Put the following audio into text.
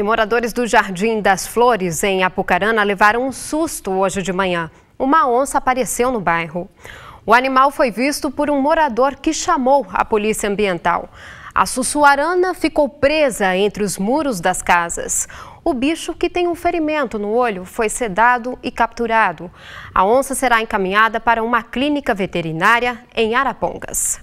E moradores do Jardim das Flores, em Apucarana, levaram um susto hoje de manhã. Uma onça apareceu no bairro. O animal foi visto por um morador que chamou a polícia ambiental. A sussuarana ficou presa entre os muros das casas. O bicho, que tem um ferimento no olho, foi sedado e capturado. A onça será encaminhada para uma clínica veterinária em Arapongas.